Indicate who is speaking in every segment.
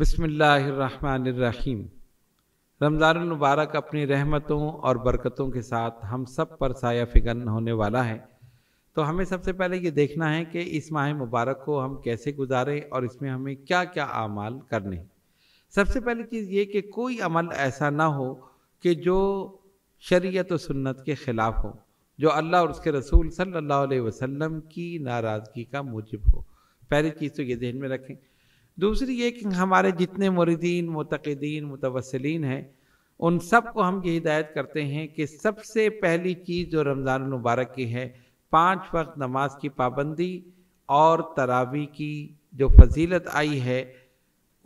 Speaker 1: बसमीम रमज़ानमबारक अपनी रहमतों और बरकतों के साथ हम सब पर साया फिगन होने वाला है तो हमें सबसे पहले ये देखना है कि इस माह मुबारक को हम कैसे गुजारें और इसमें हमें क्या क्या अमाल करने सबसे पहली चीज़ ये कि कोई अमल ऐसा ना हो कि जो शरीयत सुन्नत के ख़िलाफ़ हो जो अल्लाह और उसके रसूल सल्लल्लाहु अलैहि वसल्लम की नाराज़गी का मूजब हो पहली चीज़ तो ये जहन में रखें दूसरी ये कि हमारे जितने मुरीदीन मतदीन मुतवसलिन हैं उन सब को हम ये हिदायत करते हैं कि सबसे पहली चीज़ जो रमज़ान मुबारक की है पांच वक्त नमाज की पाबंदी और तरावी की जो फजीलत आई है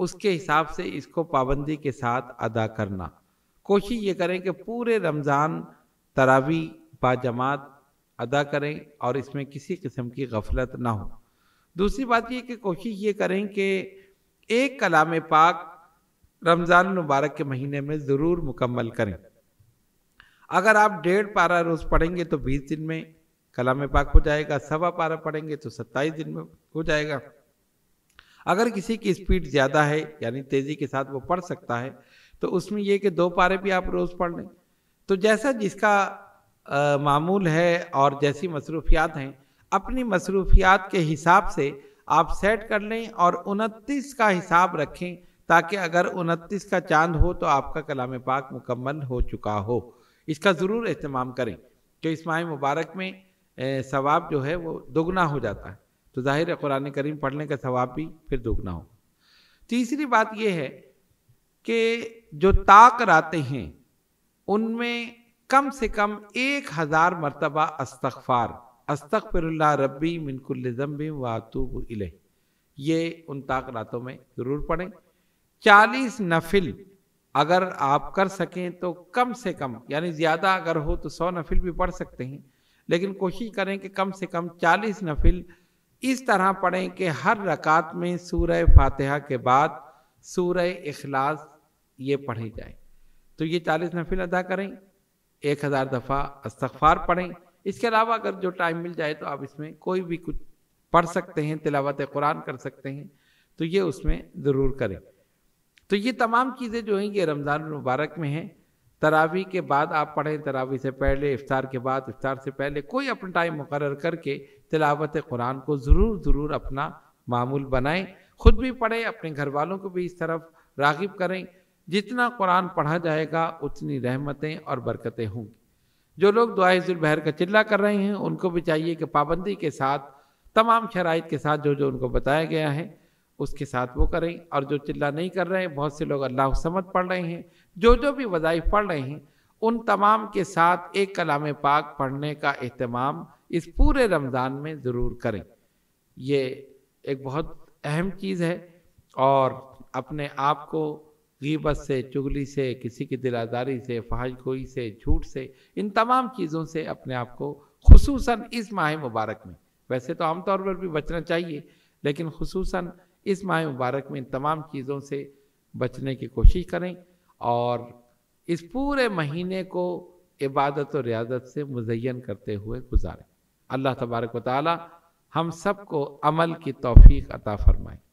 Speaker 1: उसके हिसाब से इसको पाबंदी के साथ अदा करना कोशिश ये करें कि पूरे रमज़ान तरावी बाजमात अदा करें और इसमें किसी किस्म की गफलत ना हो दूसरी बात ये कि कोशिश ये करें कि एक कलाम पाक रमज़ान मुबारक के महीने में ज़रूर मुकम्मल करें अगर आप डेढ़ पारा रोज़ पढ़ेंगे तो बीस दिन में कलाम पाक हो जाएगा सवा पारा पढ़ेंगे तो सत्ताईस दिन में हो जाएगा अगर किसी की स्पीड ज़्यादा है यानी तेज़ी के साथ वो पढ़ सकता है तो उसमें यह कि दो पारे भी आप रोज़ पढ़ लें तो जैसा जिसका आ, मामूल है और जैसी मसरूफियात हैं अपनी मसरूफियात के हिसाब से आप सेट कर लें और उनतीस का हिसाब रखें ताकि अगर उनतीस का चांद हो तो आपका कलाम पाक मुकम्मल हो चुका हो इसका ज़रूर अहतमाम करें तो इस माह मुबारक में सवाब जो है वो दोगुना हो जाता है तो ज़ाहिर है कुरान करीम पढ़ने का सवाब भी फिर दोगुना हो तीसरी बात यह है कि जो ताक रातें हैं उनमें कम से कम एक हज़ार मरतबा अस्तफ़ार अस्तफ़िरल्ला रब्बी मिनकुल्लम्बी वातूब इले ये उन ताक रातों में ज़रूर पढ़ें चालीस नफिल अगर आप कर सकें तो कम से कम यानी ज़्यादा अगर हो तो सौ नफिल भी पढ़ सकते हैं लेकिन कोशिश करें कि कम से कम चालीस नफिल इस तरह पढ़ें कि हर रकात में सूर फातहा के बाद सूर अखलास ये पढ़ी जाए तो ये चालीस नफिल अदा करें एक हज़ार दफ़ा अस्तफ़ार पढ़ें इसके अलावा अगर जो टाइम मिल जाए तो आप इसमें कोई भी कुछ पढ़ सकते हैं तिलावत कुरान कर सकते हैं तो ये उसमें ज़रूर करें तो ये तमाम चीज़ें जो हैं ये रमज़ान मुबारक में हैं तरावी के बाद आप पढ़ें तरावी से पहले इफ्तार के बाद इफ्तार से पहले कोई अपना टाइम मुकर करके तिलावत कुरान को ज़रूर ज़रूर अपना मामूल बनाएं खुद भी पढ़ें अपने घर वालों को भी इस तरफ रागिब करें जितना कुरान पढ़ा जाएगा उतनी रहमतें और बरकतें होंगी जो लोग दुआ जुलबहर का चिल्ला कर रहे हैं उनको भी चाहिए कि पाबंदी के साथ तमाम शराइ के साथ जो जो उनको बताया गया है उसके साथ वो करें और जो चिल्ला नहीं कर रहे हैं बहुत से लोग अल्लाह समत पढ़ रहे हैं जो जो भी वज़ाइफ पढ़ रहे हैं उन तमाम के साथ एक कलाम पाक पढ़ने का अहतमाम इस पूरे रमज़ान में ज़रूर करें ये एक बहुत अहम चीज़ है और अपने आप को गीबत से चुगली से किसी की दिलादारी से गोई से झूठ से इन तमाम चीज़ों से अपने आप को खसूस इस माह मुबारक में वैसे तो आमतौर पर भी बचना चाहिए लेकिन खसूस इस माह मुबारक में इन तमाम चीज़ों से बचने की कोशिश करें और इस पूरे महीने को इबादत और रियाजत से मुजयन करते हुए गुजारें अल्लाह तबारक वाली हम सबको अमल की तोफ़ी अता फरमाएँ